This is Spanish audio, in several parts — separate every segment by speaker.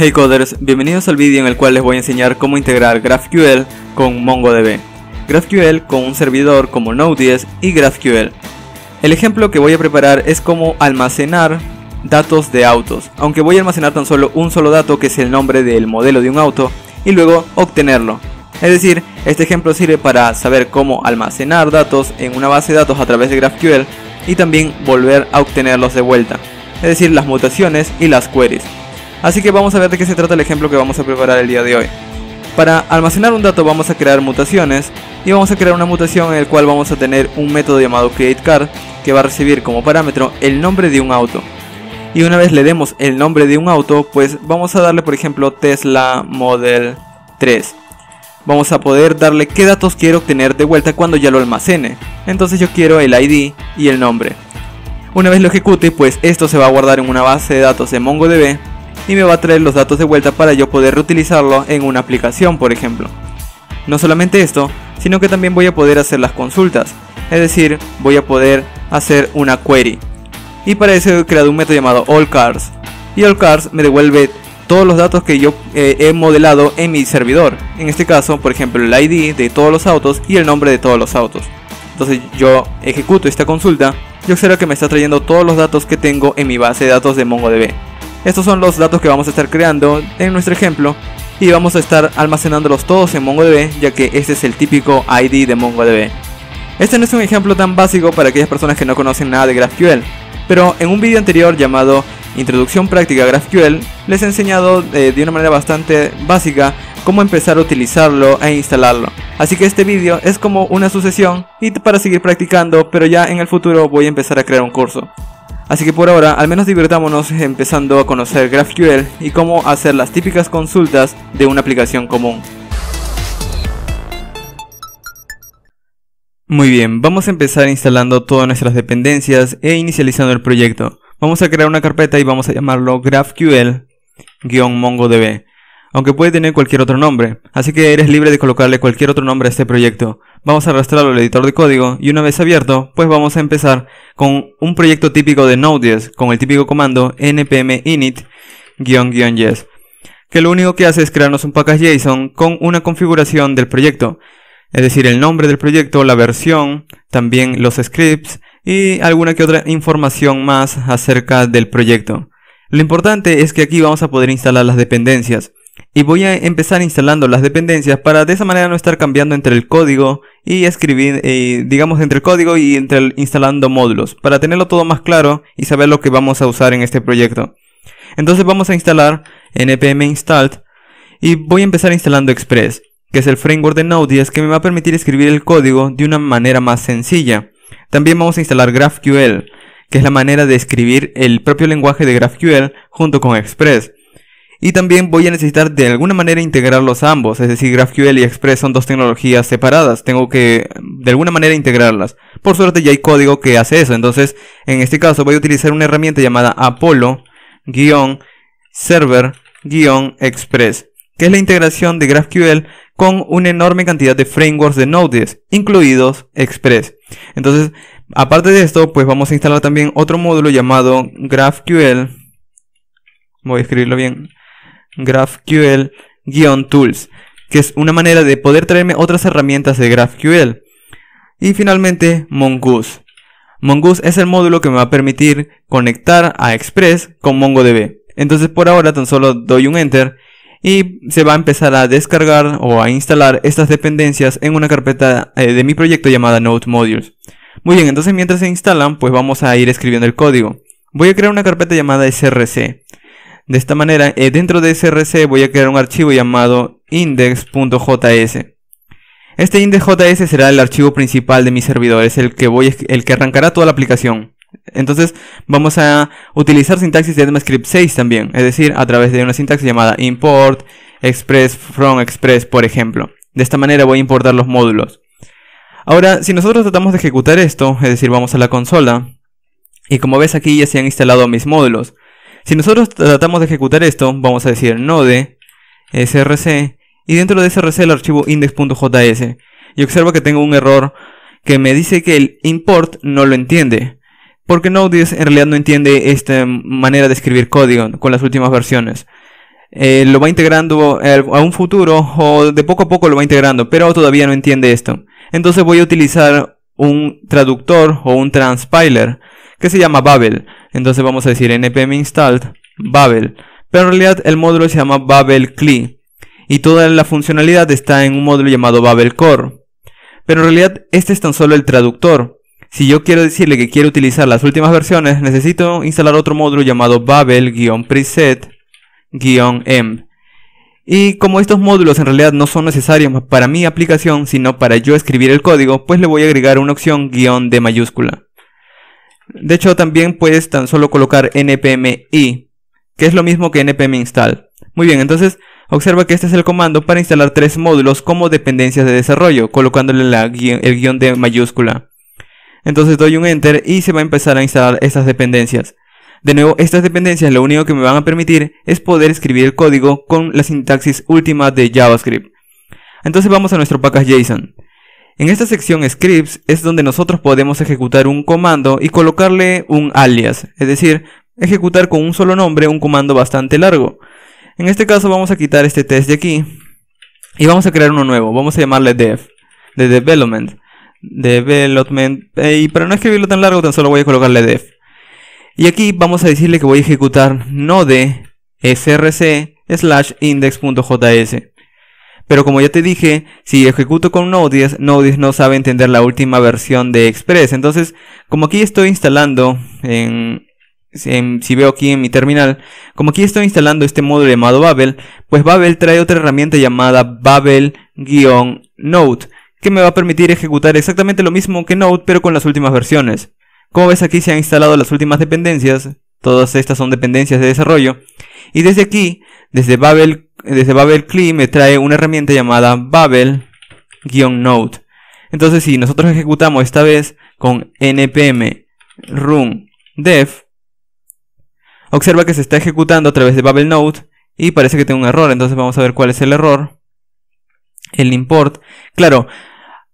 Speaker 1: Hey coders, bienvenidos al vídeo en el cual les voy a enseñar cómo integrar GraphQL con MongoDB. GraphQL con un servidor como Node.js y GraphQL. El ejemplo que voy a preparar es cómo almacenar datos de autos, aunque voy a almacenar tan solo un solo dato que es el nombre del modelo de un auto y luego obtenerlo. Es decir, este ejemplo sirve para saber cómo almacenar datos en una base de datos a través de GraphQL y también volver a obtenerlos de vuelta, es decir, las mutaciones y las queries. Así que vamos a ver de qué se trata el ejemplo que vamos a preparar el día de hoy. Para almacenar un dato vamos a crear mutaciones y vamos a crear una mutación en el cual vamos a tener un método llamado createCard que va a recibir como parámetro el nombre de un auto. Y una vez le demos el nombre de un auto, pues vamos a darle por ejemplo Tesla Model 3. Vamos a poder darle qué datos quiero obtener de vuelta cuando ya lo almacene. Entonces yo quiero el ID y el nombre. Una vez lo ejecute, pues esto se va a guardar en una base de datos de MongoDB y me va a traer los datos de vuelta para yo poder reutilizarlo en una aplicación, por ejemplo. No solamente esto, sino que también voy a poder hacer las consultas, es decir, voy a poder hacer una query. Y para eso he creado un método llamado allCars. Y allCars me devuelve todos los datos que yo eh, he modelado en mi servidor. En este caso, por ejemplo, el ID de todos los autos y el nombre de todos los autos. Entonces yo ejecuto esta consulta y observo que me está trayendo todos los datos que tengo en mi base de datos de MongoDB. Estos son los datos que vamos a estar creando en nuestro ejemplo y vamos a estar almacenándolos todos en MongoDB ya que este es el típico ID de MongoDB. Este no es un ejemplo tan básico para aquellas personas que no conocen nada de GraphQL, pero en un vídeo anterior llamado Introducción práctica a GraphQL les he enseñado eh, de una manera bastante básica cómo empezar a utilizarlo e instalarlo. Así que este vídeo es como una sucesión y para seguir practicando, pero ya en el futuro voy a empezar a crear un curso. Así que por ahora, al menos divirtámonos empezando a conocer GraphQL y cómo hacer las típicas consultas de una aplicación común. Muy bien, vamos a empezar instalando todas nuestras dependencias e inicializando el proyecto. Vamos a crear una carpeta y vamos a llamarlo GraphQL-MongoDB aunque puede tener cualquier otro nombre, así que eres libre de colocarle cualquier otro nombre a este proyecto. Vamos a arrastrarlo al editor de código y una vez abierto, pues vamos a empezar con un proyecto típico de Node.js, con el típico comando npm init-yes, que lo único que hace es crearnos un package.json JSON con una configuración del proyecto, es decir, el nombre del proyecto, la versión, también los scripts y alguna que otra información más acerca del proyecto. Lo importante es que aquí vamos a poder instalar las dependencias y voy a empezar instalando las dependencias para de esa manera no estar cambiando entre el código y escribir, eh, digamos, entre el código y entre instalando módulos, para tenerlo todo más claro y saber lo que vamos a usar en este proyecto. Entonces vamos a instalar npm install y voy a empezar instalando Express, que es el framework de Node.js que me va a permitir escribir el código de una manera más sencilla. También vamos a instalar GraphQL, que es la manera de escribir el propio lenguaje de GraphQL junto con Express y también voy a necesitar de alguna manera integrarlos ambos, es decir, GraphQL y Express son dos tecnologías separadas, tengo que de alguna manera integrarlas. Por suerte ya hay código que hace eso, entonces en este caso voy a utilizar una herramienta llamada Apollo-Server-Express, que es la integración de GraphQL con una enorme cantidad de frameworks de Node.js, incluidos Express. Entonces, aparte de esto, pues vamos a instalar también otro módulo llamado GraphQL. Voy a escribirlo bien GraphQL-Tools, que es una manera de poder traerme otras herramientas de GraphQL. Y finalmente, Mongoose. Mongoose es el módulo que me va a permitir conectar a Express con MongoDB. Entonces por ahora tan solo doy un enter y se va a empezar a descargar o a instalar estas dependencias en una carpeta eh, de mi proyecto llamada Node Modules. Muy bien, entonces mientras se instalan, pues vamos a ir escribiendo el código. Voy a crear una carpeta llamada src. De esta manera, eh, dentro de SRC voy a crear un archivo llamado index.js. Este index.js será el archivo principal de mi servidor, es el que, voy, el que arrancará toda la aplicación. Entonces vamos a utilizar sintaxis de script 6 también, es decir, a través de una sintaxis llamada import, express, from, express, por ejemplo. De esta manera voy a importar los módulos. Ahora, si nosotros tratamos de ejecutar esto, es decir, vamos a la consola, y como ves aquí ya se han instalado mis módulos. Si nosotros tratamos de ejecutar esto, vamos a decir node src y dentro de src el archivo index.js. Y observo que tengo un error que me dice que el import no lo entiende. Porque Node en realidad no entiende esta manera de escribir código con las últimas versiones. Eh, lo va integrando a un futuro o de poco a poco lo va integrando, pero todavía no entiende esto. Entonces voy a utilizar un traductor o un transpiler que se llama Babel. Entonces vamos a decir npm install Babel. Pero en realidad el módulo se llama Babel CLI. Y toda la funcionalidad está en un módulo llamado Babel Core. Pero en realidad este es tan solo el traductor. Si yo quiero decirle que quiero utilizar las últimas versiones, necesito instalar otro módulo llamado Babel-preset-m. Y como estos módulos en realidad no son necesarios para mi aplicación, sino para yo escribir el código, pues le voy a agregar una opción guión de mayúscula. De hecho, también puedes tan solo colocar npm i, que es lo mismo que npm install. Muy bien, entonces observa que este es el comando para instalar tres módulos como dependencias de desarrollo, colocándole el guión de mayúscula. Entonces doy un enter y se va a empezar a instalar estas dependencias. De nuevo, estas dependencias lo único que me van a permitir es poder escribir el código con la sintaxis última de JavaScript. Entonces vamos a nuestro package.json. En esta sección scripts es donde nosotros podemos ejecutar un comando y colocarle un alias, es decir, ejecutar con un solo nombre un comando bastante largo. En este caso vamos a quitar este test de aquí y vamos a crear uno nuevo, vamos a llamarle dev, de development, development, eh, y para no escribirlo tan largo tan solo voy a colocarle dev. Y aquí vamos a decirle que voy a ejecutar node src slash index.js. Pero como ya te dije, si ejecuto con Node.js, Node.js no sabe entender la última versión de Express. Entonces, como aquí estoy instalando en, si veo aquí en mi terminal, como aquí estoy instalando este módulo llamado Babel, pues Babel trae otra herramienta llamada Babel-Node, que me va a permitir ejecutar exactamente lo mismo que Node, pero con las últimas versiones. Como ves aquí se han instalado las últimas dependencias, Todas estas son dependencias de desarrollo. Y desde aquí, desde Babel, desde Babel CLI me trae una herramienta llamada Babel-Node. Entonces, si nosotros ejecutamos esta vez con npm run dev, observa que se está ejecutando a través de Babel Node y parece que tengo un error. Entonces, vamos a ver cuál es el error. El import. Claro,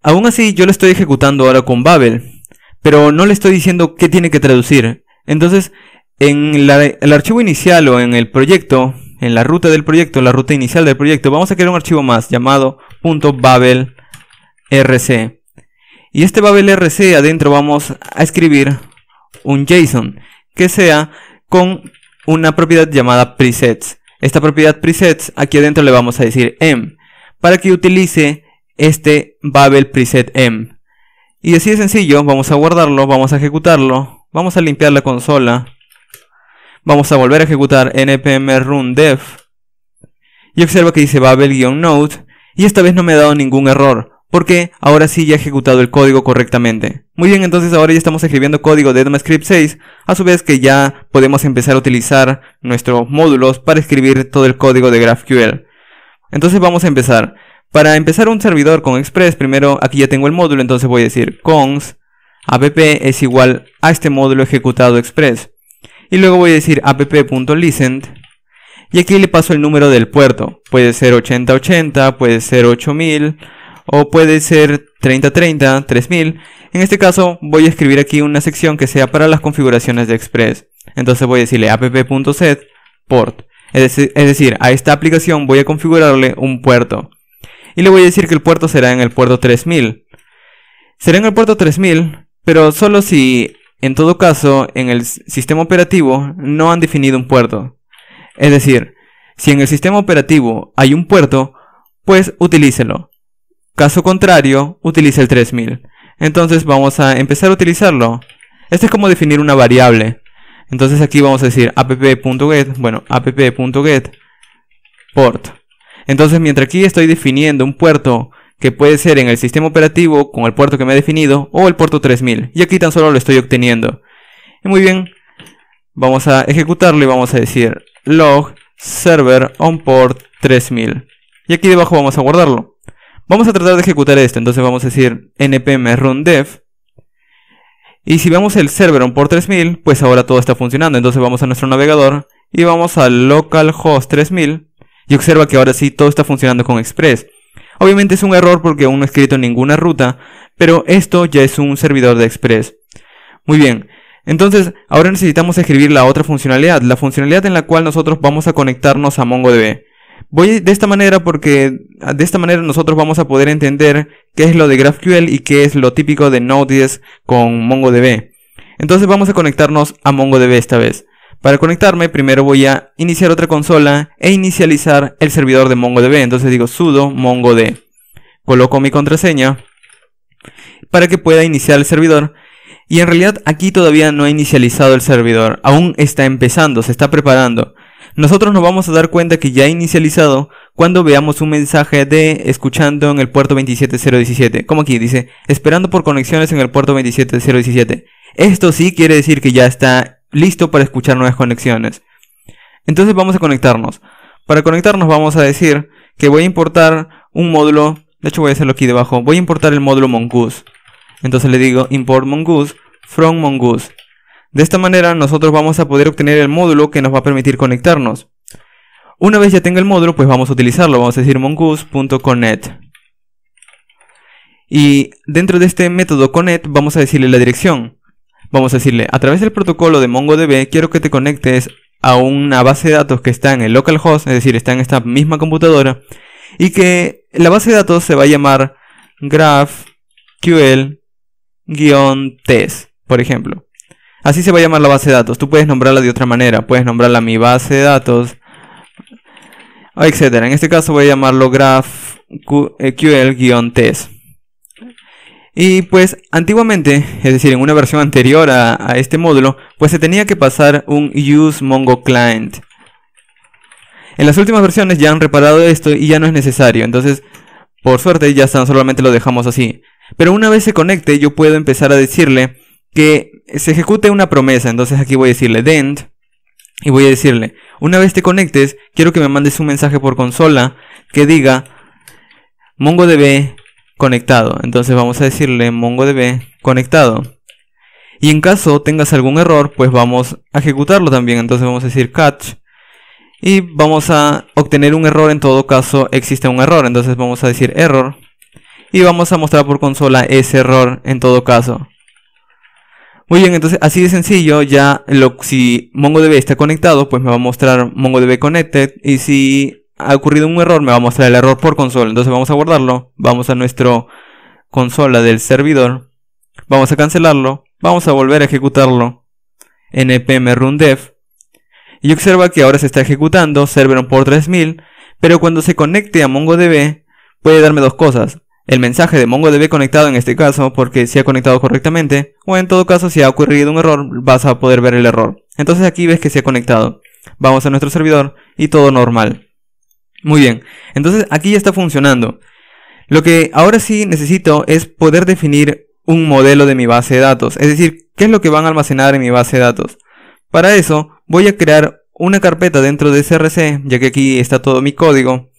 Speaker 1: aún así yo lo estoy ejecutando ahora con Babel, pero no le estoy diciendo qué tiene que traducir. Entonces, en, el archivo inicial o en el proyecto, en la ruta del proyecto, la ruta inicial del proyecto, vamos a crear un archivo más llamado .babelrc. Y este babelrc adentro vamos a escribir un JSON que sea con una propiedad llamada presets. Esta propiedad presets aquí adentro le vamos a decir m para que utilice este babel preset m. Y así de sencillo, vamos a guardarlo, vamos a ejecutarlo, vamos a limpiar la consola Vamos a volver a ejecutar npm run dev. Y observa que dice babel-node. Y esta vez no me ha dado ningún error. Porque ahora sí ya he ejecutado el código correctamente. Muy bien, entonces ahora ya estamos escribiendo código de script 6. A su vez que ya podemos empezar a utilizar nuestros módulos para escribir todo el código de GraphQL. Entonces vamos a empezar. Para empezar un servidor con Express, primero aquí ya tengo el módulo, entonces voy a decir cons app es igual a este módulo ejecutado Express y luego voy a decir app.listen y aquí le paso el número del puerto. Puede ser 8080, puede ser 8000 o puede ser 3030, 3000. En este caso voy a escribir aquí una sección que sea para las configuraciones de Express. Entonces voy a decirle app.set port. Es decir, a esta aplicación voy a configurarle un puerto. Y le voy a decir que el puerto será en el puerto 3000. Será en el puerto 3000, pero solo si en todo caso, en el sistema operativo no han definido un puerto. Es decir, si en el sistema operativo hay un puerto, pues utilícelo. Caso contrario, utilice el 3000. Entonces vamos a empezar a utilizarlo. Este es como definir una variable. Entonces aquí vamos a decir app.get, bueno, app.get port. Entonces mientras aquí estoy definiendo un puerto que puede ser en el sistema operativo con el puerto que me he definido o el puerto 3000 y aquí tan solo lo estoy obteniendo y muy bien vamos a ejecutarlo y vamos a decir log server on port 3000 y aquí debajo vamos a guardarlo vamos a tratar de ejecutar esto entonces vamos a decir npm run dev y si vemos el server on port 3000 pues ahora todo está funcionando entonces vamos a nuestro navegador y vamos a localhost 3000 y observa que ahora sí todo está funcionando con Express Obviamente es un error porque aún no he escrito ninguna ruta, pero esto ya es un servidor de Express. Muy bien, entonces ahora necesitamos escribir la otra funcionalidad, la funcionalidad en la cual nosotros vamos a conectarnos a MongoDB. Voy de esta manera porque de esta manera nosotros vamos a poder entender qué es lo de GraphQL y qué es lo típico de Node.js con MongoDB. Entonces vamos a conectarnos a MongoDB esta vez. Para conectarme primero voy a iniciar otra consola e inicializar el servidor de MongoDB. Entonces digo sudo mongod. Coloco mi contraseña para que pueda iniciar el servidor. Y en realidad aquí todavía no ha inicializado el servidor. Aún está empezando, se está preparando. Nosotros nos vamos a dar cuenta que ya ha inicializado cuando veamos un mensaje de escuchando en el puerto 27017. Como aquí dice, esperando por conexiones en el puerto 27017. Esto sí quiere decir que ya está listo para escuchar nuevas conexiones. Entonces vamos a conectarnos. Para conectarnos vamos a decir que voy a importar un módulo, de hecho voy a hacerlo aquí debajo, voy a importar el módulo mongoose. Entonces le digo import mongoose from mongoose. De esta manera nosotros vamos a poder obtener el módulo que nos va a permitir conectarnos. Una vez ya tenga el módulo, pues vamos a utilizarlo, vamos a decir mongoose.connect. Y dentro de este método connect vamos a decirle la dirección vamos a decirle, a través del protocolo de MongoDB quiero que te conectes a una base de datos que está en el localhost, es decir, está en esta misma computadora, y que la base de datos se va a llamar GraphQL-test, por ejemplo. Así se va a llamar la base de datos. Tú puedes nombrarla de otra manera. Puedes nombrarla mi base de datos, etcétera. En este caso voy a llamarlo GraphQL-test. Y pues antiguamente, es decir, en una versión anterior a, este módulo, pues se tenía que pasar un use mongo client. En las últimas versiones ya han reparado esto y ya no es necesario, entonces por suerte ya están, solamente lo dejamos así. Pero una vez se conecte yo puedo empezar a decirle que se ejecute una promesa, entonces aquí voy a decirle dent y voy a decirle, una vez te conectes, quiero que me mandes un mensaje por consola que diga MongoDB conectado. Entonces vamos a decirle MongoDB conectado. Y en caso tengas algún error, pues vamos a ejecutarlo también. Entonces vamos a decir catch. Y vamos a obtener un error en todo caso existe un error. Entonces vamos a decir error. Y vamos a mostrar por consola ese error en todo caso. Muy bien, entonces así de sencillo, ya lo, si MongoDB está conectado, pues me va a mostrar MongoDB Connected. Y si ha ocurrido un error, me va a mostrar el error por consola. Entonces vamos a guardarlo, vamos a nuestro consola del servidor, vamos a cancelarlo, vamos a volver a ejecutarlo npm run dev. Y observa que ahora se está ejecutando server por 3000, pero cuando se conecte a MongoDB puede darme dos cosas. El mensaje de MongoDB conectado en este caso porque se ha conectado correctamente, o en todo caso si ha ocurrido un error vas a poder ver el error. Entonces aquí ves que se ha conectado. Vamos a nuestro servidor y todo normal. Muy bien, entonces aquí ya está funcionando. Lo que ahora sí necesito es poder definir un modelo de mi base de datos, es decir, qué es lo que van a almacenar en mi base de datos. Para eso voy a crear una carpeta dentro de SRC, ya que aquí está todo mi código.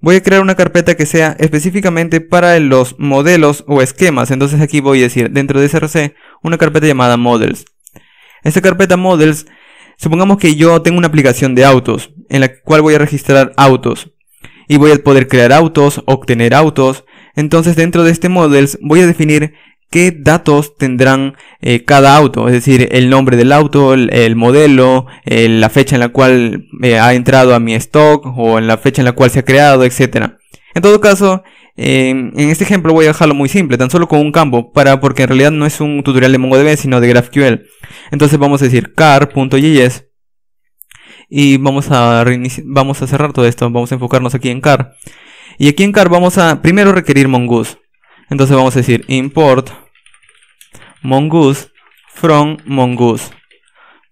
Speaker 1: Voy a crear una carpeta que sea específicamente para los modelos o esquemas. Entonces aquí voy a decir dentro de SRC una carpeta llamada models. Esta carpeta models, supongamos que yo tengo una aplicación de autos en la cual voy a registrar autos. Y voy a poder crear autos, obtener autos. Entonces dentro de este models voy a definir qué datos tendrán eh, cada auto, es decir, el nombre del auto, el, modelo, la fecha en la cual eh, ha entrado a mi stock o en la fecha en la cual se ha creado, etc. En todo caso, em, en este ejemplo voy a dejarlo muy simple, tan solo con un campo, para porque en realidad no es un tutorial de MongoDB, sino de GraphQL. Entonces vamos a decir car.js y vamos a, vamos a cerrar todo esto, vamos a enfocarnos aquí en car. Y aquí en car vamos a primero requerir mongoose. Entonces vamos a decir import mongoose from mongoose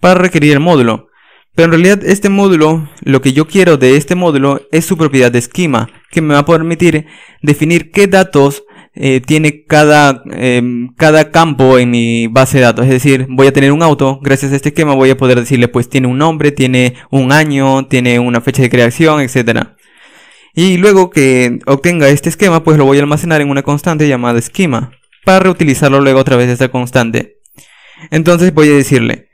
Speaker 1: para requerir el módulo. Pero en realidad este módulo, lo que yo quiero de este módulo es su propiedad de esquema, que me va a permitir definir qué datos eh, tiene cada, em, cada campo en mi base de datos. Es decir, voy a tener un auto, gracias a este esquema voy a poder decirle pues tiene un nombre, tiene un año, tiene una fecha de creación, etc. Y luego que obtenga este esquema, pues lo voy a almacenar en una constante llamada esquema, para reutilizarlo luego a través de esta constante. Entonces voy a decirle,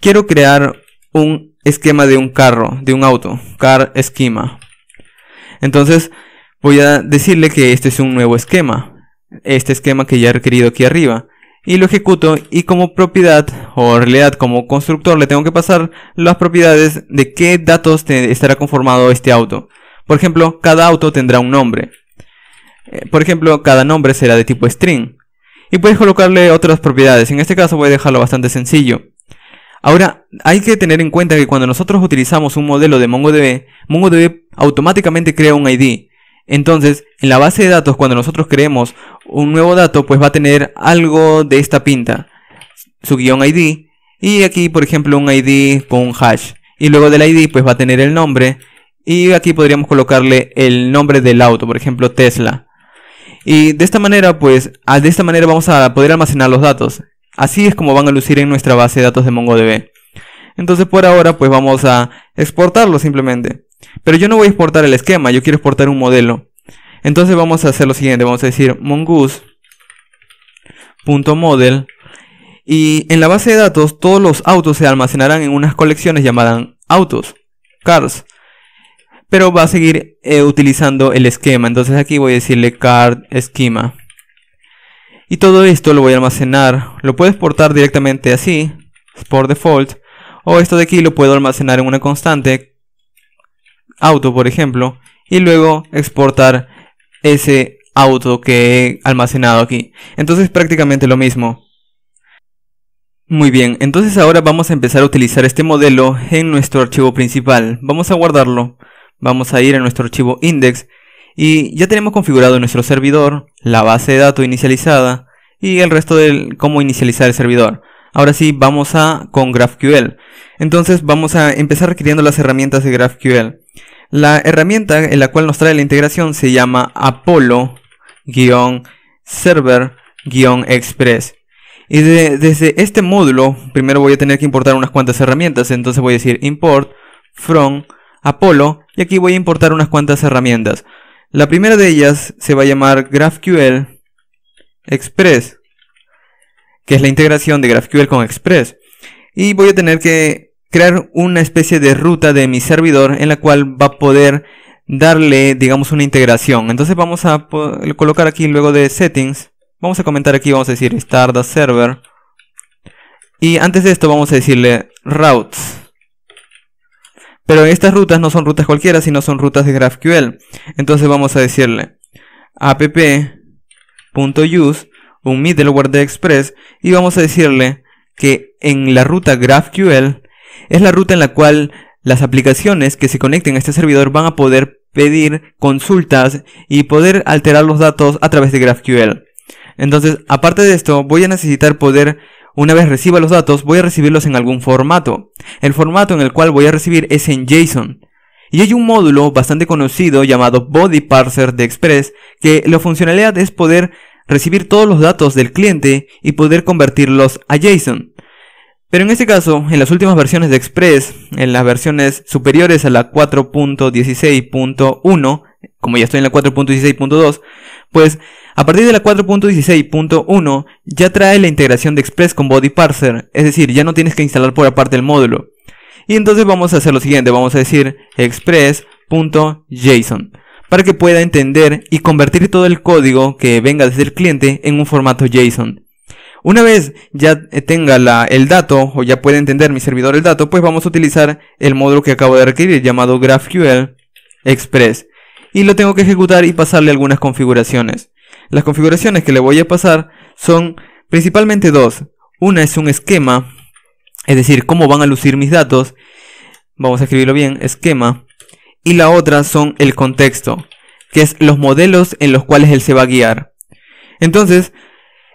Speaker 1: quiero crear un esquema de un carro, de un auto, car esquema. Entonces voy a decirle que este es un nuevo esquema, este esquema que ya he requerido aquí arriba, y lo ejecuto y como propiedad o en realidad como constructor le tengo que pasar las propiedades de qué datos estará conformado este auto. Por ejemplo, cada auto tendrá un nombre. Eh, por ejemplo, cada nombre será de tipo string. Y puedes colocarle otras propiedades. En este caso voy a dejarlo bastante sencillo. Ahora, hay que tener en cuenta que cuando nosotros utilizamos un modelo de MongoDB, MongoDB automáticamente crea un ID. Entonces, en la base de datos, cuando nosotros creemos un nuevo dato, pues va a tener algo de esta pinta. Su guión ID. Y aquí, por ejemplo, un ID con un hash. Y luego del ID, pues va a tener el nombre. Y aquí podríamos colocarle el nombre del auto, por ejemplo, Tesla. Y de esta manera, pues, de esta manera vamos a poder almacenar los datos. Así es como van a lucir en nuestra base de datos de MongoDB. Entonces por ahora pues vamos a exportarlo simplemente. Pero yo no voy a exportar el esquema, yo quiero exportar un modelo. Entonces vamos a hacer lo siguiente, vamos a decir mongoose.model y en la base de datos todos los autos se almacenarán en unas colecciones llamadas autos, cars. Pero va a seguir eh, utilizando el esquema, entonces aquí voy a decirle car esquema. Y todo esto lo voy a almacenar, lo puedo exportar directamente así, por default, o esto de aquí lo puedo almacenar en una constante auto, por ejemplo, y luego exportar ese auto que he almacenado aquí. Entonces prácticamente lo mismo. Muy bien, entonces ahora vamos a empezar a utilizar este modelo en nuestro archivo principal. Vamos a guardarlo, vamos a ir a nuestro archivo index y ya tenemos configurado nuestro servidor, la base de datos inicializada y el resto de cómo inicializar el servidor. Ahora sí, vamos a con GraphQL. Entonces vamos a empezar requiriendo las herramientas de GraphQL. La herramienta en la cual nos trae la integración se llama Apollo-Server-Express. Y desde este módulo, primero voy a tener que importar unas cuantas herramientas. Entonces voy a decir import from Apollo y aquí voy a importar unas cuantas herramientas. La primera de ellas se va a llamar GraphQL Express, que es la integración de GraphQL con Express. Y voy a tener que crear una especie de ruta de mi servidor en la cual va a poder darle, digamos, una integración. Entonces vamos a colocar aquí luego de settings, vamos a comentar aquí, vamos a decir the Server. Y antes de esto vamos a decirle routes. Pero estas rutas no son rutas cualquiera, sino son rutas de GraphQL. Entonces vamos a decirle app.use un middleware de Express y vamos a decirle que en la ruta GraphQL es la ruta en la cual las aplicaciones que se conecten a este servidor van a poder pedir consultas y poder alterar los datos a través de GraphQL. Entonces, aparte de esto, voy a necesitar poder, una vez reciba los datos, voy a recibirlos en algún formato. El formato en el cual voy a recibir es en JSON. Y hay un módulo bastante conocido llamado Body Parser de Express, que la funcionalidad es poder recibir todos los datos del cliente y poder convertirlos a JSON. Pero en este caso, en las últimas versiones de Express, en las versiones superiores a la 4.16.1, como ya estoy en la 4.16.2, pues a partir de la 4.16.1 ya trae la integración de Express con Body Parser, es decir, ya no tienes que instalar por aparte el módulo. Y entonces vamos a hacer lo siguiente, vamos a decir express.json para que pueda entender y convertir todo el código que venga desde el cliente en un formato JSON. Una vez ya eh, tenga el dato o ya puede entender mi servidor el dato, pues vamos a utilizar el módulo que acabo de requerir llamado GraphQL Express. Y lo tengo que ejecutar y pasarle algunas configuraciones. Las configuraciones que le voy a pasar son principalmente dos. Una es un esquema, es decir, cómo van a lucir mis datos. Vamos a escribirlo bien, esquema. Y la otra son el contexto, que es los modelos en los cuales él se va a guiar. Entonces,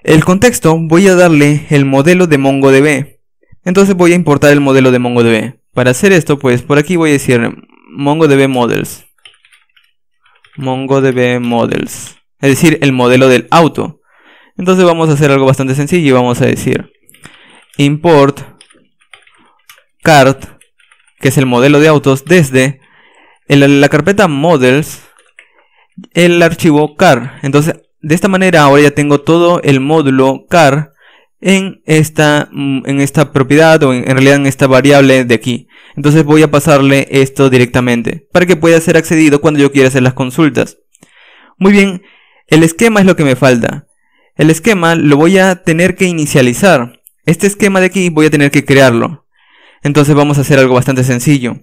Speaker 1: el contexto voy a darle el modelo de MongoDB. Entonces voy a importar el modelo de MongoDB. Para hacer esto, pues por aquí voy a decir MongoDB Models. MongoDB Models. Es decir, el modelo del auto. Entonces vamos a hacer algo bastante sencillo y vamos a decir import cart, que es el modelo de autos, desde la carpeta models, el archivo car. Entonces de esta manera ahora ya tengo todo el módulo car en esta, mm, en esta propiedad o en, realidad en esta variable de aquí. Entonces voy a pasarle esto directamente para que pueda ser accedido cuando yo quiera hacer las consultas. Muy bien, el esquema es lo que me falta. El esquema lo voy a tener que inicializar. Este esquema de aquí voy a tener que crearlo. Entonces vamos a hacer algo bastante sencillo.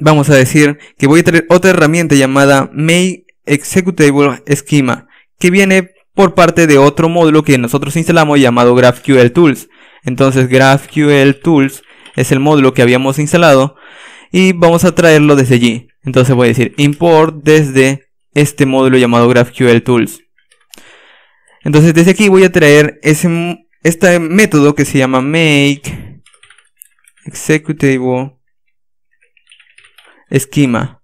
Speaker 1: Vamos a decir que voy a tener otra herramienta llamada May Executable Schema que viene por parte de otro módulo que nosotros instalamos llamado GraphQL Tools. Entonces GraphQL Tools es el módulo que habíamos instalado y vamos a traerlo desde allí. Entonces voy a decir import desde este módulo llamado GraphQL Tools. Entonces desde aquí voy a traer este método que se llama make executable schema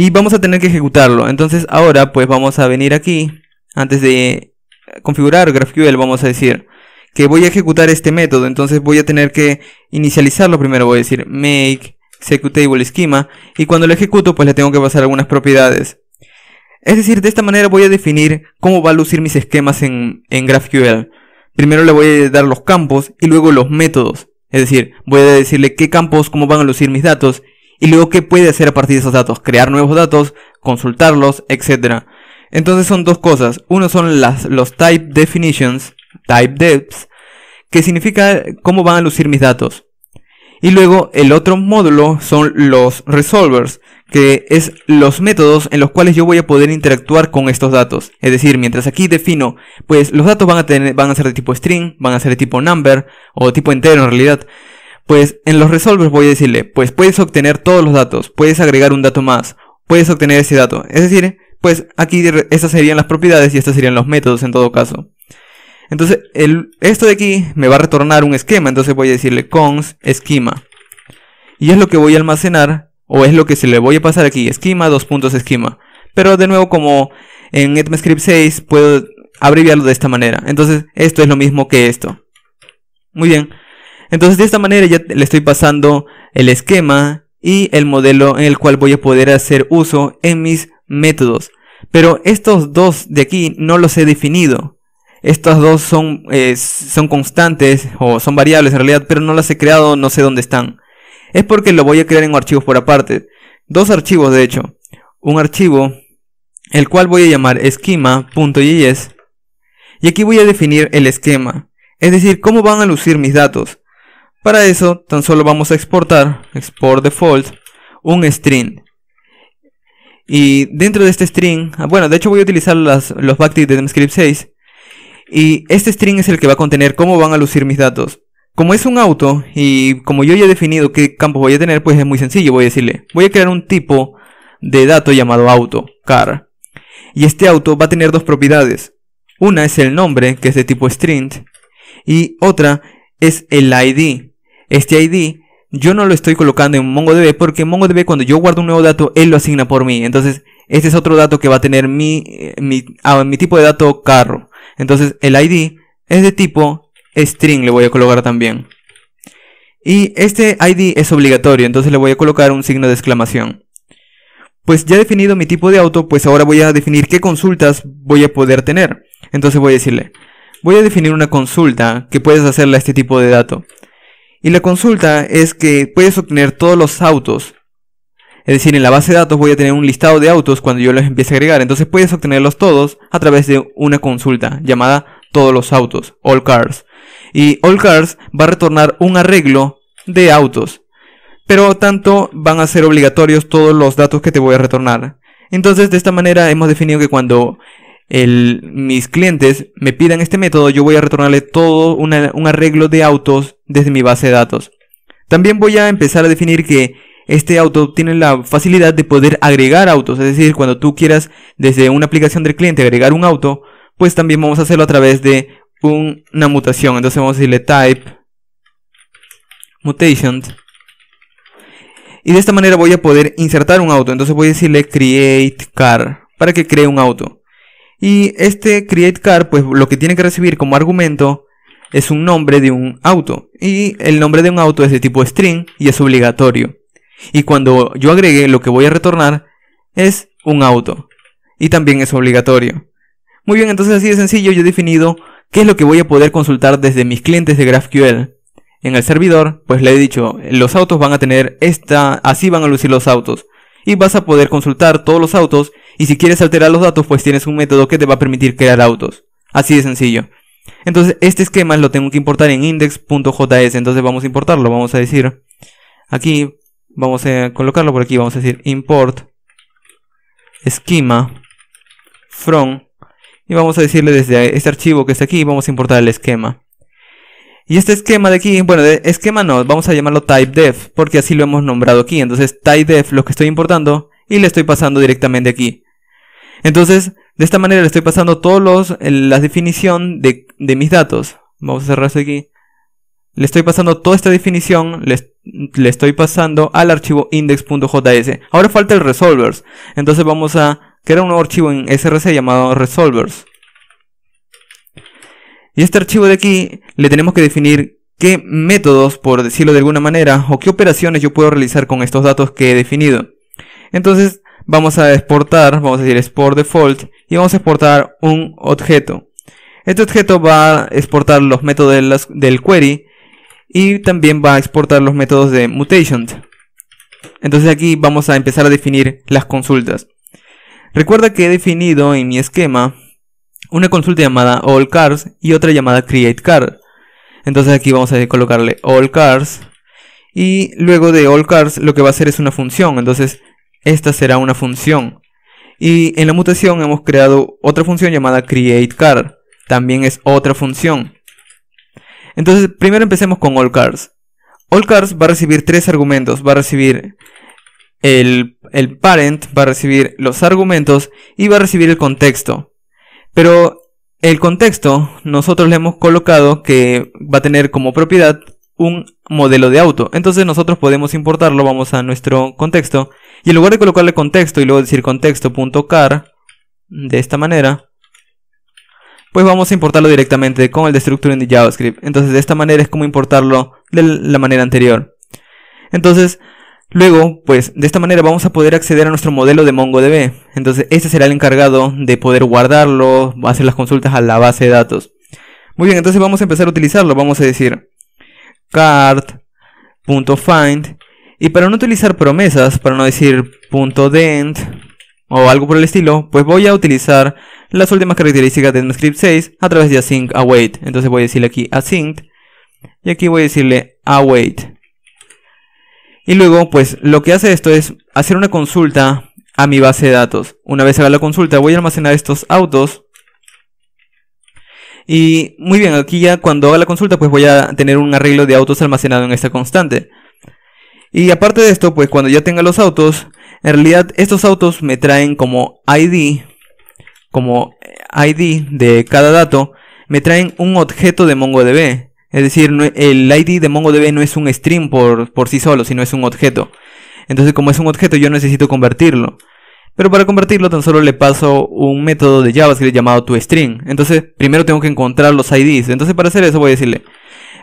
Speaker 1: y vamos a tener que ejecutarlo. Entonces ahora pues vamos a venir aquí, antes de configurar GraphQL vamos a decir que voy a ejecutar este método, entonces voy a tener que inicializarlo primero, voy a decir make executable schema y cuando lo ejecuto pues le tengo que pasar algunas propiedades. Es decir, de esta manera voy a definir cómo va a lucir mis esquemas en, en GraphQL. Primero le voy a dar los campos y luego los métodos. Es decir, voy a decirle qué campos, cómo van a lucir mis datos y luego qué puede hacer a partir de esos datos, crear nuevos datos, consultarlos, etc. Entonces son dos cosas. Uno son las, los type definitions, type depths, que significa cómo van a lucir mis datos. Y luego el otro módulo son los resolvers, que es los métodos en los cuales yo voy a poder interactuar con estos datos. Es decir, mientras aquí defino, pues los datos van a, tener, van a ser de tipo string, van a ser de tipo number o tipo entero en realidad. Pues en los resolvers voy a decirle, pues puedes obtener todos los datos, puedes agregar un dato más, puedes obtener ese dato. Es decir, pues aquí estas serían las propiedades y estos serían los métodos en todo caso. Entonces, esto de aquí me va a retornar un esquema, entonces voy a decirle cons esquema. Y es lo que voy a almacenar, o es lo que se le voy a pasar aquí, esquema, dos puntos esquema. Pero de nuevo, como en ECMAScript 6, puedo abreviarlo de esta manera. Entonces, esto es lo mismo que esto. Muy bien. Entonces de esta manera ya le estoy pasando el esquema y el modelo en el cual voy a poder hacer uso en mis métodos. Pero estos dos de aquí no los he definido. Estos dos son, eh, son constantes o son variables en realidad, pero no las he creado, no sé dónde están. Es porque lo voy a crear en archivos por aparte. Dos archivos de hecho. Un archivo el cual voy a llamar esquema.js y aquí voy a definir el esquema. Es decir, cómo van a lucir mis datos. Para eso tan solo vamos a exportar, export default, un string. Y dentro de este string, ah, bueno, de hecho voy a utilizar las, los backticks de Demscript 6. Y este string es el que va a contener cómo van a lucir mis datos. Como es un auto y como yo ya he definido qué campos voy a tener, pues es muy sencillo. Voy a decirle, voy a crear un tipo de dato llamado auto, car. Y este auto va a tener dos propiedades. Una es el nombre, que es de tipo string, y otra es el ID, este ID yo no lo estoy colocando en MongoDB porque MongoDB cuando yo guardo un nuevo dato, él lo asigna por mí. Entonces, este es otro dato que va a tener mi, eh, ah, mi, tipo de dato carro. Entonces, el ID es de tipo string, le voy a colocar también. Y este ID es obligatorio, entonces le voy a colocar un signo de exclamación. Pues ya he definido mi tipo de auto, pues ahora voy a definir qué consultas voy a poder tener. Entonces voy a decirle, voy a definir una consulta que puedes hacerle a este tipo de dato. Y la consulta es que puedes obtener todos los autos. Es decir, en la base de datos voy a tener un listado de autos cuando yo los empiece a agregar. Entonces puedes obtenerlos todos a través de una consulta llamada todos los autos, all cars. Y all cars va a retornar un arreglo de autos. Pero tanto van a ser obligatorios todos los datos que te voy a retornar. Entonces de esta manera hemos definido que cuando el, mis clientes me pidan este método, yo voy a retornarle todo un arreglo de autos desde mi base de datos. También voy a empezar a definir que este auto tiene la facilidad de poder agregar autos, es decir, cuando tú quieras desde una aplicación del cliente agregar un auto, pues también vamos a hacerlo a través de una mutación. Entonces vamos a decirle type Mutations Y de esta manera voy a poder insertar un auto. Entonces voy a decirle create car para que cree un auto. Y este create car, pues lo que tiene que recibir como argumento es un nombre de un auto. Y el nombre de un auto es de tipo string y es obligatorio. Y cuando yo agregue, lo que voy a retornar es un auto. Y también es obligatorio. Muy bien, entonces así de sencillo yo he definido qué es lo que voy a poder consultar desde mis clientes de GraphQL. En el servidor, pues le he dicho, los autos van a tener esta, así van a lucir los autos. Y vas a poder consultar todos los autos y si quieres alterar los datos, pues tienes un método que te va a permitir crear autos. Así de sencillo. Entonces, este esquema lo tengo que importar en index.js. Entonces vamos a importarlo. Vamos a decir aquí, vamos a colocarlo por aquí. Vamos a decir import esquema from. Y vamos a decirle desde este archivo que está aquí, vamos a importar el esquema. Y este esquema de aquí, bueno, esquema no, vamos a llamarlo typeDef, porque así lo hemos nombrado aquí. Entonces typeDef lo que estoy importando y le estoy pasando directamente aquí. Entonces, de esta manera le estoy pasando todos los, la definición de, mis datos. Vamos a cerrar aquí. Le estoy pasando toda esta definición, le, le estoy pasando al archivo index.js. Ahora falta el resolvers. Entonces vamos a crear un nuevo archivo en src llamado resolvers. Y este archivo de aquí le tenemos que definir qué métodos, por decirlo de alguna manera, o qué operaciones yo puedo realizar con estos datos que he definido. Entonces, vamos a exportar, vamos a decir export default y vamos a exportar un objeto. Este objeto va a exportar los métodos del query y también va a exportar los métodos de mutations Entonces aquí vamos a empezar a definir las consultas. Recuerda que he definido en mi esquema una consulta llamada all cars y otra llamada create car Entonces aquí vamos a colocarle all cars y luego de all cars lo que va a hacer es una función. Entonces esta será una función. Y en la mutación hemos creado otra función llamada createCard. También es otra función. Entonces, primero empecemos con allCars. AllCars va a recibir tres argumentos. Va a recibir el, el parent, va a recibir los argumentos y va a recibir el contexto. Pero el contexto nosotros le hemos colocado que va a tener como propiedad un modelo de auto. Entonces nosotros podemos importarlo, vamos a nuestro contexto, y en lugar de colocarle contexto y luego decir contexto.car, de esta manera, pues vamos a importarlo directamente con el destructuring de JavaScript. Entonces de esta manera es como importarlo de la manera anterior. Entonces, luego, pues de esta manera vamos a poder acceder a nuestro modelo de MongoDB. Entonces este será el encargado de poder guardarlo, hacer las consultas a la base de datos. Muy bien, entonces vamos a empezar a utilizarlo. Vamos a decir card.find y para no utilizar promesas, para no decir .dent o algo por el estilo, pues voy a utilizar las últimas características de script 6 a través de async await. Entonces voy a decirle aquí async y aquí voy a decirle await. Y luego, pues lo que hace esto es hacer una consulta a mi base de datos. Una vez haga la consulta, voy a almacenar estos autos y muy bien, aquí ya cuando haga la consulta pues voy a tener un arreglo de autos almacenado en esta constante. Y aparte de esto, pues cuando ya tenga los autos, en realidad estos autos me traen como ID, como eh, ID de cada dato, me traen un objeto de MongoDB. Es decir, el ID de MongoDB no es un stream por, por sí solo, sino es un objeto. Entonces, como es un objeto, yo necesito convertirlo. Pero para convertirlo tan solo le paso un método de JavaScript llamado toString. Entonces primero tengo que encontrar los IDs. Entonces para hacer eso voy a decirle,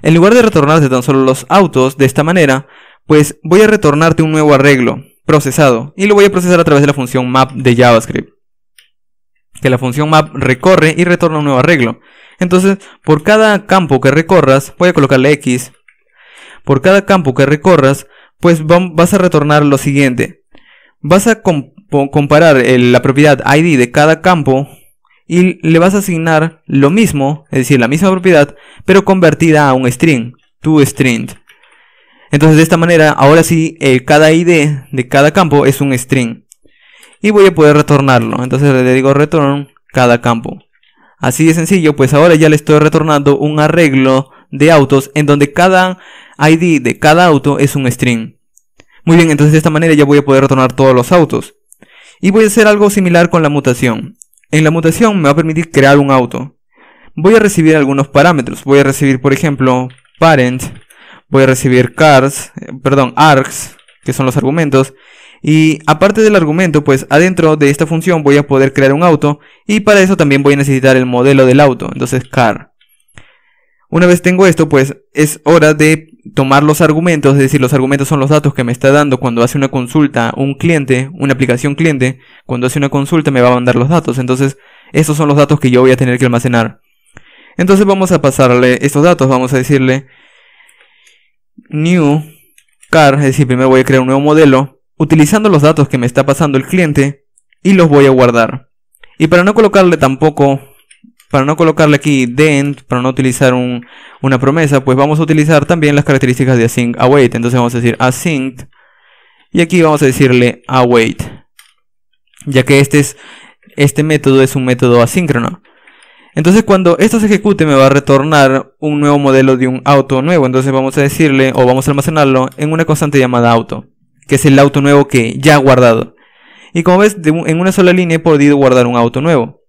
Speaker 1: en lugar de retornarte tan solo los autos de esta manera, pues voy a retornarte un nuevo arreglo procesado. Y lo voy a procesar a través de la función map de JavaScript. Que la función map recorre y retorna un nuevo arreglo. Entonces por cada campo que recorras, voy a colocarle X. Por cada campo que recorras, pues vas a retornar lo siguiente. Vas a comparar eh, la propiedad ID de cada campo y le vas a asignar lo mismo, es decir, la misma propiedad, pero convertida a un string, to string. Entonces de esta manera, ahora sí, cada ID de cada campo es un string. Y voy a poder retornarlo. Entonces le digo return cada campo. Así de sencillo, pues ahora ya le estoy retornando un arreglo de autos en donde cada ID de cada auto es un string. Muy bien, entonces de esta manera ya voy a poder retornar todos los autos. Y voy a hacer algo similar con la mutación. En la mutación me va a permitir crear un auto. Voy a recibir algunos parámetros. Voy a recibir, por ejemplo, parent. Voy a recibir cars, eh, perdón, args, que son los argumentos. Y aparte del argumento, pues adentro de esta función voy a poder crear un auto. Y para eso también voy a necesitar el modelo del auto. Entonces, car. Una vez tengo esto, pues es hora de tomar los argumentos, es decir, los argumentos son los datos que me está dando cuando hace una consulta un cliente, una aplicación cliente, cuando hace una consulta me va a mandar los datos. Entonces, estos son los datos que yo voy a tener que almacenar. Entonces vamos a pasarle estos datos, vamos a decirle new car, es decir, primero voy a crear un nuevo modelo, utilizando los datos que me está pasando el cliente y los voy a guardar. Y para no colocarle tampoco para no colocarle aquí dent, para no utilizar una promesa, pues vamos a utilizar también las características de async await. Entonces vamos a decir async y aquí vamos a decirle await, ya que este, es, este método es un método asíncrono. Entonces cuando esto se ejecute me va a retornar un nuevo modelo de un auto nuevo. Entonces vamos a decirle o vamos a almacenarlo en una constante llamada auto. Que es el auto nuevo que ya ha guardado. Y como ves en una sola línea he podido guardar un auto nuevo.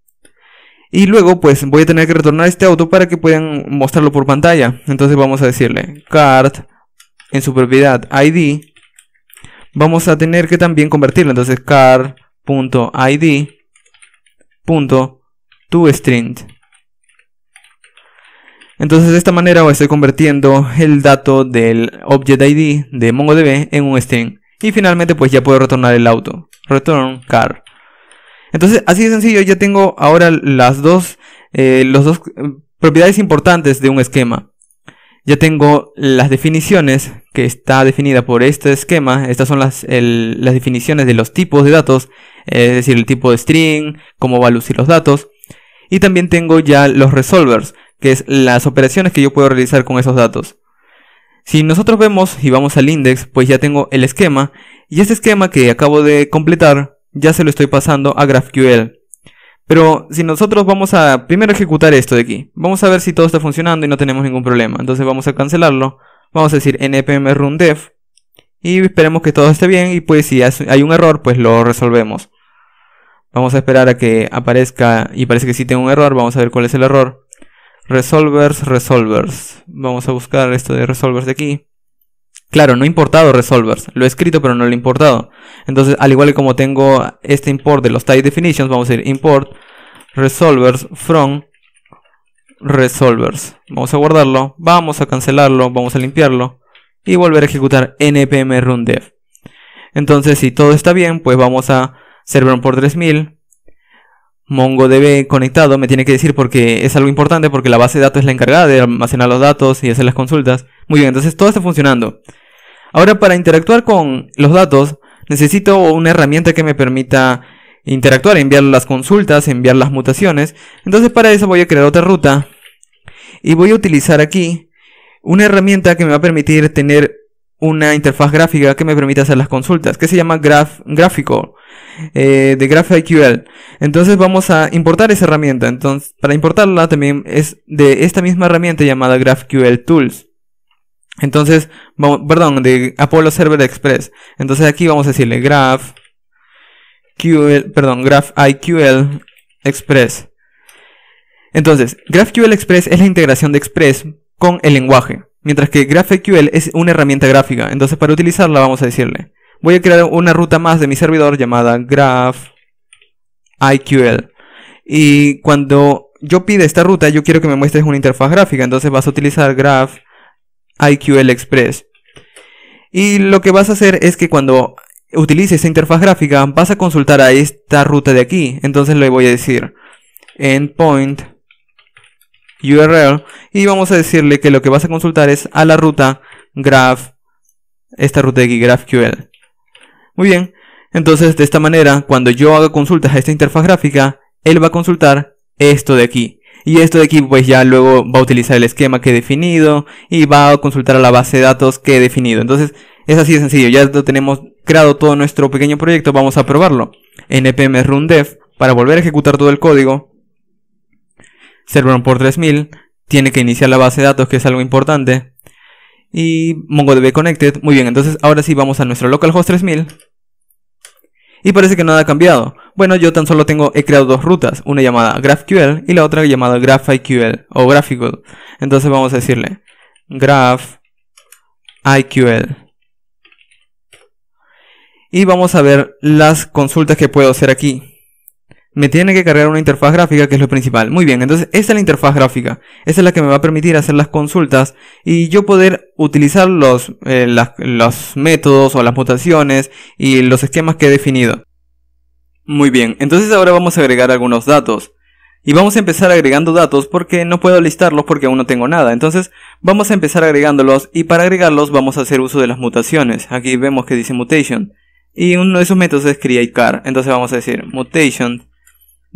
Speaker 1: Y luego pues voy a tener que retornar este auto para que puedan mostrarlo por pantalla. Entonces vamos a decirle card en su propiedad ID. Vamos a tener que también convertirlo. Entonces to string Entonces de esta manera voy a estar convirtiendo el dato del object ID de MongoDB en un string. Y finalmente pues ya puedo retornar el auto. Return car. Entonces, así de sencillo, ya tengo ahora las dos, eh, dos eh, propiedades importantes de un esquema. Ya tengo las definiciones que está definida por este esquema. Estas son las, definiciones de los tipos de datos, es decir, el tipo de string, cómo va a lucir los datos. Y también tengo ya los resolvers, que es las operaciones que yo puedo realizar con esos datos. Si nosotros vemos y vamos al index, pues ya tengo el esquema. Y este esquema que acabo de completar ya se lo estoy pasando a GraphQL. Pero si nosotros vamos a primero ejecutar esto de aquí, vamos a ver si todo está funcionando y no tenemos ningún problema. Entonces vamos a cancelarlo, vamos a decir npm run dev y esperemos que todo esté bien y pues si hay un error pues lo resolvemos. Vamos a esperar a que aparezca y parece que sí tengo un error, vamos a ver cuál es el error. Resolvers, resolvers. Vamos a buscar esto de resolvers de aquí. Claro, no he importado resolvers, lo he escrito pero no lo he importado. Entonces, al igual que como tengo este import de los type definitions, vamos a ir import resolvers from resolvers. Vamos a guardarlo, vamos a cancelarlo, vamos a limpiarlo y volver a ejecutar npm run dev. Entonces, si todo está bien, pues vamos a server por 3000, MongoDB conectado me tiene que decir porque es algo importante porque la base de datos es la encargada de almacenar los datos y hacer las consultas. Muy bien, entonces todo está funcionando. Ahora para interactuar con los datos necesito una herramienta que me permita interactuar, enviar las consultas, enviar las mutaciones. Entonces para eso voy a crear otra ruta y voy a utilizar aquí una herramienta que me va a permitir tener una interfaz gráfica que me permite hacer las consultas, que se llama Graph, gráfico eh, de graphiql Entonces vamos a importar esa herramienta. Entonces, para importarla también es de esta misma herramienta llamada GraphQL Tools. Entonces, vamos, perdón, de Apollo Server Express. Entonces aquí vamos a decirle GraphQL perdón, GraphIQL Express. Entonces, GraphQL Express es la integración de Express con el lenguaje. Mientras que GraphQL es una herramienta gráfica, entonces para utilizarla vamos a decirle, voy a crear una ruta más de mi servidor llamada GraphIQL. Y cuando yo pida esta ruta, yo quiero que me muestres una interfaz gráfica, entonces vas a utilizar GraphIQL Express. Y lo que vas a hacer es que cuando utilice esa interfaz gráfica, vas a consultar a esta ruta de aquí. Entonces le voy a decir endpoint URL y vamos a decirle que lo que vas a consultar es a la ruta graph, esta ruta de aquí, GraphQL. Muy bien, entonces de esta manera, cuando yo haga consultas a esta interfaz gráfica, él va a consultar esto de aquí. Y esto de aquí pues ya luego va a utilizar el esquema que he definido y va a consultar a la base de datos que he definido. Entonces es así de sencillo, ya tenemos creado todo nuestro pequeño proyecto, vamos a probarlo. npm run dev para volver a ejecutar todo el código on por 3000, tiene que iniciar la base de datos, que es algo importante. Y MongoDB Connected, muy bien, entonces ahora sí vamos a nuestro localhost 3000. Y parece que nada ha cambiado. Bueno, yo tan solo tengo, he creado dos rutas, una llamada GraphQL y la otra llamada GraphIQL o GraphQL. Entonces vamos a decirle GraphIQL. Y vamos a ver las consultas que puedo hacer aquí me tiene que cargar una interfaz gráfica que es lo principal. Muy bien, entonces esta es la interfaz gráfica. Esta es la que me va a permitir hacer las consultas y yo poder utilizar los, eh, los métodos o las mutaciones y los esquemas que he definido. Muy bien, entonces ahora vamos a agregar algunos datos. Y vamos a empezar agregando datos porque no puedo listarlos porque aún no tengo nada. Entonces vamos a empezar agregándolos y para agregarlos vamos a hacer uso de las mutaciones. Aquí vemos que dice mutation. Y uno de esos métodos es createCar. Entonces vamos a decir mutation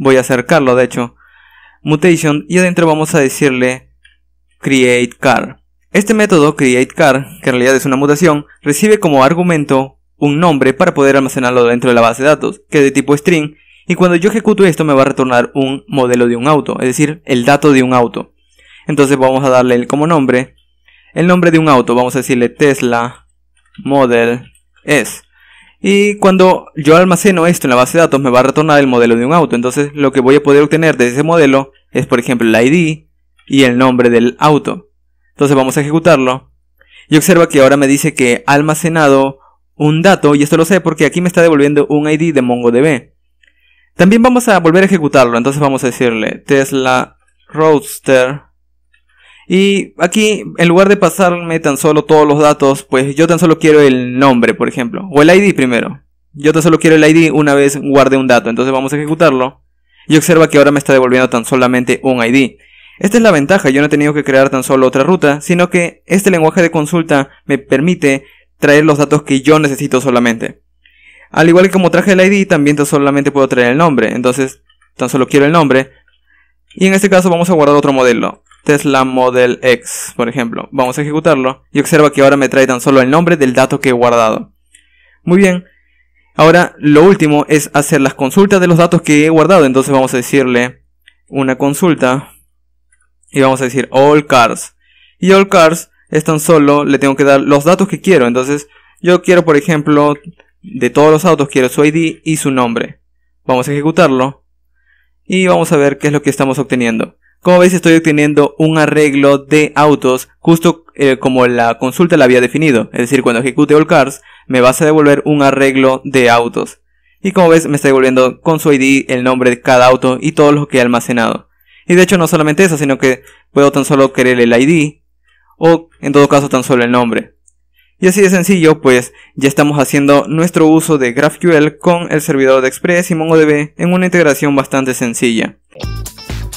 Speaker 1: voy a acercarlo de hecho, mutation y adentro vamos a decirle create car. Este método create car, que en realidad es una mutación, recibe como argumento un nombre para poder almacenarlo dentro de la base de datos, que es de tipo string, y cuando yo ejecuto esto me va a retornar un modelo de un auto, es decir, el dato de un auto. Entonces vamos a darle como nombre el nombre de un auto, vamos a decirle Tesla Model y cuando yo almaceno esto en la base de datos me va a retornar el modelo de un auto. Entonces lo que voy a poder obtener de ese modelo es por ejemplo el ID y el nombre del auto. Entonces vamos a ejecutarlo. Y observa que ahora me dice que ha almacenado un dato. Y esto lo sé porque aquí me está devolviendo un ID de MongoDB. También vamos a volver a ejecutarlo. Entonces vamos a decirle Tesla Roadster y aquí, en lugar de pasarme tan solo todos los datos, pues yo tan solo quiero el nombre, por ejemplo, o el ID primero. Yo tan solo quiero el ID una vez guarde un dato, entonces vamos a ejecutarlo. Y observa que ahora me está devolviendo tan solamente un ID. Esta es la ventaja, yo no he tenido que crear tan solo otra ruta, sino que este lenguaje de consulta me permite traer los datos que yo necesito solamente. Al igual que como traje el ID, también tan solamente puedo traer el nombre, entonces tan solo quiero el nombre, y en este caso vamos a guardar otro modelo, Tesla Model X, por ejemplo. Vamos a ejecutarlo y observa que ahora me trae tan solo el nombre del dato que he guardado. Muy bien, ahora lo último es hacer las consultas de los datos que he guardado. Entonces vamos a decirle una consulta y vamos a decir all cars. Y all cars es tan solo le tengo que dar los datos que quiero. Entonces yo quiero, por ejemplo, de todos los autos quiero su ID y su nombre. Vamos a ejecutarlo y vamos a ver qué es lo que estamos obteniendo. Como veis estoy obteniendo un arreglo de autos justo eh, como la consulta la había definido. Es decir, cuando ejecute all cars me vas a devolver un arreglo de autos. Y como ves me está devolviendo con su ID el nombre de cada auto y todo lo que he almacenado. Y de hecho no solamente eso, sino que puedo tan solo querer el ID o en todo caso tan solo el nombre. Y así de sencillo, pues ya estamos haciendo nuestro uso de GraphQL con el servidor de Express y MongoDB en una integración bastante sencilla.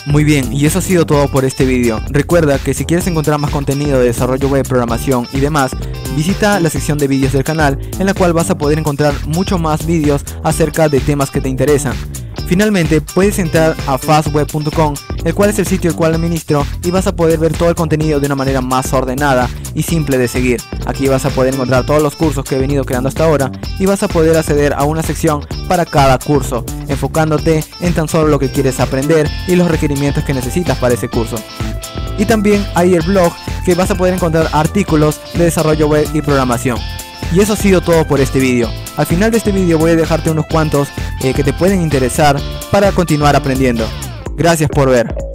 Speaker 1: Muy bien, y eso ha sido todo por este video. Recuerda que si quieres encontrar más contenido de desarrollo web, programación y demás, visita la sección de vídeos del canal en la cual vas a poder encontrar mucho más vídeos acerca de temas que te interesan. Finalmente, puedes entrar a fastweb.com, el cual es el sitio el cual administro y vas a poder ver todo el contenido de una manera más ordenada y simple de seguir. Aquí vas a poder encontrar todos los cursos que he venido creando hasta ahora y vas a poder acceder a una sección para cada curso, enfocándote en tan solo lo que quieres aprender y los requerimientos que necesitas para ese curso. Y también hay el blog que vas a poder encontrar artículos de desarrollo web y programación. Y eso ha sido todo por este vídeo. Al final de este vídeo voy a dejarte unos cuantos eh, que te pueden interesar para continuar aprendiendo. Gracias por ver.